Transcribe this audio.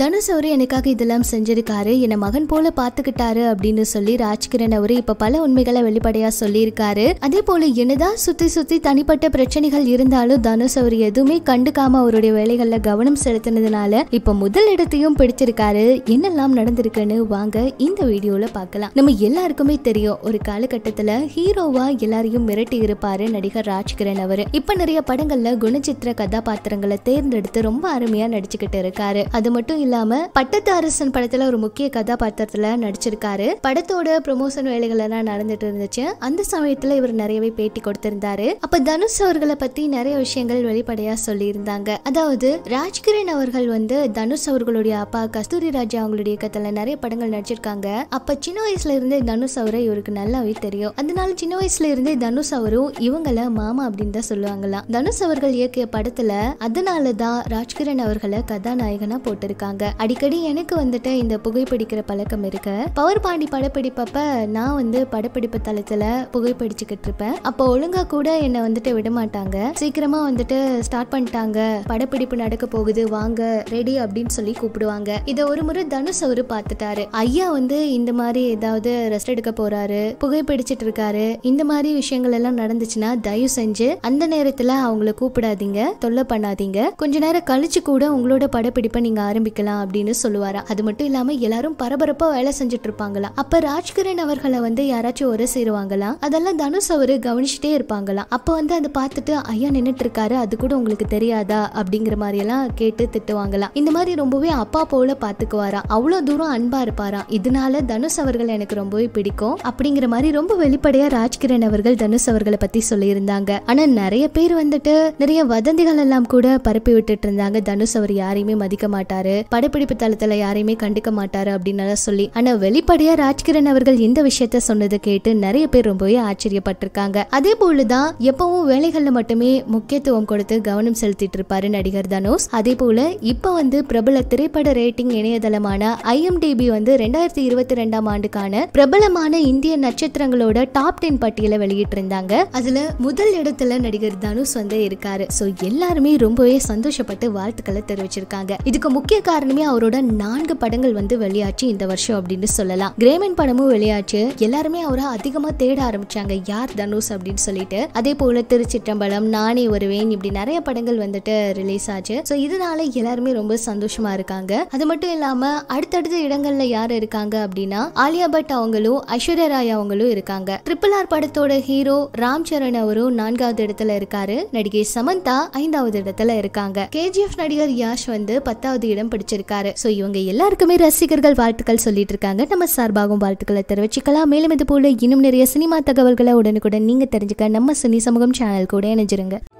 தனுஷ் அவர் எனக்காக இதெல்லாம் செஞ்சிருக்காரு என்னை மகன் போல பார்த்துக்கிட்டாரு அப்படின்னு சொல்லி ராஜ்கிரண் அவரு இப்போ பல உண்மைகளை வெளிப்படையாக சொல்லியிருக்காரு அதே போல என்னதான் சுற்றி சுற்றி தனிப்பட்ட பிரச்சனைகள் இருந்தாலும் தனுஷ் அவர் எதுவுமே கண்டுக்காம அவருடைய வேலைகளில் கவனம் செலுத்தினதுனால இப்போ முதல் இடத்தையும் பிடிச்சிருக்காரு என்னெல்லாம் நடந்திருக்குன்னு வாங்க இந்த வீடியோவில் பார்க்கலாம் நம்ம எல்லாருக்குமே தெரியும் ஒரு காலகட்டத்தில் ஹீரோவா எல்லாரையும் மிரட்டி இருப்பாரு நடிகர் ராஜ்கிரண் அவர் இப்போ நிறைய படங்களில் குணச்சித்திர கதாபாத்திரங்களை தேர்ந்தெடுத்து ரொம்ப அருமையாக நடிச்சுக்கிட்டு இருக்காரு அது மட்டும் இல்லாம பட்டத்து அரசன் படத்துல ஒரு முக்கிய கதாபாத்திரத்துல நடிச்சிருக்காரு படத்தோட ப்ரொமோஷன் வேலைகள் எல்லாம் நடந்துட்டு இருந்துச்சு அந்த சமயத்துல இவர் நிறையவே பேட்டி கொடுத்திருந்தாரு அப்ப தனுஷ் அவர்களை பத்தி நிறைய விஷயங்கள் வெளிப்படையா சொல்லியிருந்தாங்க அதாவது ராஜ்கிரண் அவர்கள் வந்து தனுஷ் அவர்களுடைய அப்பா கஸ்தூரி ராஜா அவங்களுடைய கத்துல நிறைய படங்கள் நடிச்சிருக்காங்க அப்ப சின்ன வயசுல இருந்து தனுஷ் அவரை இவருக்கு நல்லாவே தெரியும் அதனால சின்ன வயசுல இருந்தே தனுஷ் அவரும் இவங்கள மாமா அப்படின்னு தான் சொல்லுவாங்களாம் தனுஷ் அவர்கள் இயக்கிய படத்துல அதனாலதான் ராஜ்கிரண் அவர்களை கதாநாயகனா போட்டிருக்காங்க சொல்லியிருக்காங்க அடிக்கடி எனக்கு வந்துட்டு இந்த புகைப்பிடிக்கிற பழக்கம் இருக்கு பவர் பாண்டி படப்பிடிப்பப்ப நான் வந்து படப்பிடிப்பு தளத்துல புகைப்பிடிச்சுக்கிட்டு இருப்பேன் அப்போ ஒழுங்கா கூட என்னை வந்துட்டு விடமாட்டாங்க சீக்கிரமா வந்துட்டு ஸ்டார்ட் பண்ணிட்டாங்க படப்பிடிப்பு நடக்க போகுது வாங்க ரெடி அப்படின்னு சொல்லி கூப்பிடுவாங்க இதை ஒரு முறை தனுஷ் அவரு பார்த்துட்டாரு ஐயா வந்து இந்த மாதிரி ஏதாவது ரெஸ்ட் எடுக்க போறாரு புகைப்பிடிச்சிட்டு இருக்காரு இந்த மாதிரி விஷயங்கள் எல்லாம் நடந்துச்சுன்னா தயவு செஞ்சு அந்த நேரத்துல அவங்கள கூப்பிடாதீங்க தொல்லை பண்ணாதீங்க கொஞ்ச நேரம் கழிச்சு கூட உங்களோட படப்பிடிப்பை நீங்க ஆரம்பிக்கலாம் வைக்கலாம் அப்படின்னு சொல்லுவாரா அது மட்டும் இல்லாம எல்லாரும் பரபரப்பா வேலை செஞ்சுட்டு இருப்பாங்களாம் அப்ப ராஜ்கிரண் அவர்களை வந்து யாராச்சும் உரை சேருவாங்களா அதெல்லாம் தனுஷ் அவரு கவனிச்சுட்டே இருப்பாங்களாம் அப்போ வந்து அதை பார்த்துட்டு ஐயா நின்னுட்டு இருக்காரு அது கூட உங்களுக்கு தெரியாதா அப்படிங்கிற மாதிரி எல்லாம் கேட்டு திட்டுவாங்களாம் இந்த மாதிரி ரொம்பவே அப்பா போல பாத்துக்குவாரா அவ்வளோ தூரம் அன்பா இருப்பாரா இதனால தனுஷ் அவர்கள் எனக்கு ரொம்பவே பிடிக்கும் அப்படிங்கிற மாதிரி ரொம்ப வெளிப்படையா ராஜ்கிரண் அவர்கள் தனுஷ் அவர்களை பத்தி சொல்லியிருந்தாங்க ஆனா நிறைய பேர் வந்துட்டு நிறைய வதந்திகள் எல்லாம் கூட பரப்பி விட்டுட்டு இருந்தாங்க தனுஷ் அவர் யாரையுமே மதிக்க மாட்டாரு படப்பிடிப்பு தளத்துல யாரையுமே கண்டுக்க மாட்டாரு அப்படின்னு சொல்லி ஆனா வெளிப்படையா ராஜ்கிரண் அவர்கள் இந்த விஷயத்த சொன்னதை கேட்டு நிறைய பேர் ரொம்பவே ஆச்சரியப்பட்டிருக்காங்க அதே போலதான் எப்பவும் வேலைகள்ல மட்டுமே முக்கியத்துவம் கொடுத்து கவனம் செலுத்திட்டு இருப்பாரு நடிகர் தனுஷ் அதே போல இப்ப வந்து பிரபல திரைப்பட ரேட்டிங் இணையதளமான ஐஎம்டிபி வந்து ரெண்டாயிரத்தி இருபத்தி ரெண்டாம் ஆண்டுக்கான பிரபலமான இந்திய நட்சத்திரங்களோட டாப் டென் பட்டியலை வெளியிட்டு இருந்தாங்க அதுல முதல் இடத்துல நடிகர் தனுஷ் வந்து இருக்காரு சோ எல்லாருமே ரொம்பவே சந்தோஷப்பட்டு வாழ்த்துக்களை தெரிவிச்சிருக்காங்க இதுக்கு முக்கிய காரணம் காரணமே அவரோட நான்கு படங்கள் வந்து வெளியாச்சு இந்த வருஷம் அப்படின்னு சொல்லலாம் கிரேமன் படமும் வெளியாச்சு எல்லாருமே அவரை அதிகமா தேட ஆரம்பிச்சாங்க யார் தனுஷ் அப்படின்னு சொல்லிட்டு அதே போல திருச்சிற்றம்பலம் நானே வருவேன் இப்படி நிறைய படங்கள் வந்துட்டு ரிலீஸ் ஆச்சு ஸோ இதனால எல்லாருமே ரொம்ப சந்தோஷமா இருக்காங்க அது மட்டும் இல்லாம அடுத்தடுத்த இடங்கள்ல யார் இருக்காங்க அப்படின்னா ஆலியா பட் அவங்களும் ஐஸ்வர்யா ராய் அவங்களும் இருக்காங்க ட்ரிபிள் ஆர் படத்தோட ஹீரோ ராம் சரண் அவரும் நான்காவது இடத்துல இருக்காரு நடிகை சமந்தா ஐந்தாவது இடத்துல இருக்காங்க கேஜிஎஃப் நடிகர் யாஷ் வந்து பத்தாவது இடம் பிடிச்சு வச்சிருக்காரு ஸோ இவங்க எல்லாருக்குமே ரசிகர்கள் வாழ்த்துக்கள் சொல்லிட்டு இருக்காங்க நம்ம சார்பாகவும் வாழ்த்துக்களை தெரிவிச்சுக்கலாம் மேலும் இது போல இன்னும் நிறைய சினிமா தகவல்களை உடனுக்குடன் நீங்க தெரிஞ்சுக்க நம்ம சினி சமூகம் சேனல் கூட இணைஞ்சிருங்க